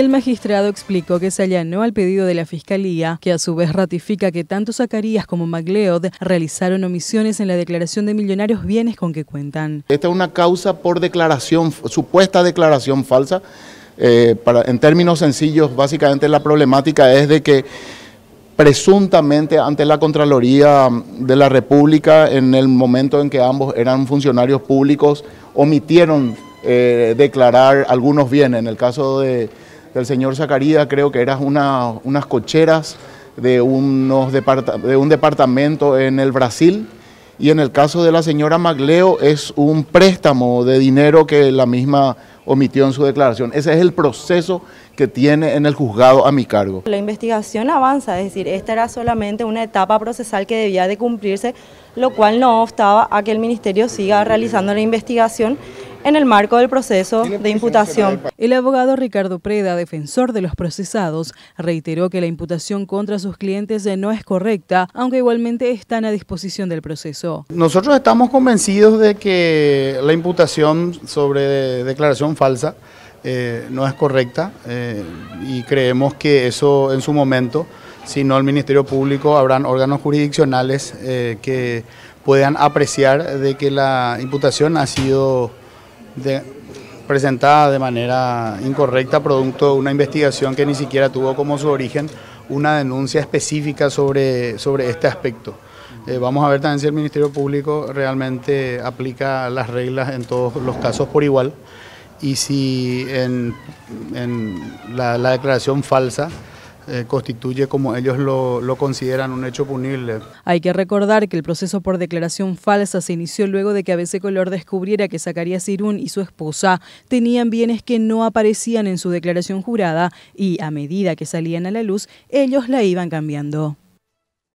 El magistrado explicó que se allanó al pedido de la Fiscalía, que a su vez ratifica que tanto Zacarías como MacLeod realizaron omisiones en la declaración de millonarios bienes con que cuentan. Esta es una causa por declaración, supuesta declaración falsa. Eh, para, en términos sencillos, básicamente la problemática es de que presuntamente ante la Contraloría de la República, en el momento en que ambos eran funcionarios públicos, omitieron eh, declarar algunos bienes. En el caso de del señor Zacarías, creo que eran unas cocheras de, unos de un departamento en el Brasil. Y en el caso de la señora Magleo es un préstamo de dinero que la misma omitió en su declaración. Ese es el proceso que tiene en el juzgado a mi cargo. La investigación avanza, es decir, esta era solamente una etapa procesal que debía de cumplirse, lo cual no obstaba a que el Ministerio siga realizando la investigación en el marco del proceso de imputación. El abogado Ricardo Preda, defensor de los procesados, reiteró que la imputación contra sus clientes no es correcta, aunque igualmente están a disposición del proceso. Nosotros estamos convencidos de que la imputación sobre declaración falsa eh, no es correcta eh, y creemos que eso en su momento, si no el Ministerio Público, habrán órganos jurisdiccionales eh, que puedan apreciar de que la imputación ha sido de, presentada de manera incorrecta producto de una investigación que ni siquiera tuvo como su origen una denuncia específica sobre, este aspecto. Eh, vamos a ver también si el Ministerio Público realmente aplica las reglas en todos los casos por igual y si en, la declaración falsa eh, constituye, como ellos lo, consideran, un hecho punible. Hay que recordar que el proceso por declaración falsa se inició luego de que ABC Color descubriera que Zacarías Irún y su esposa tenían bienes que no aparecían en su declaración jurada y a medida que salían a la luz, ellos la iban cambiando.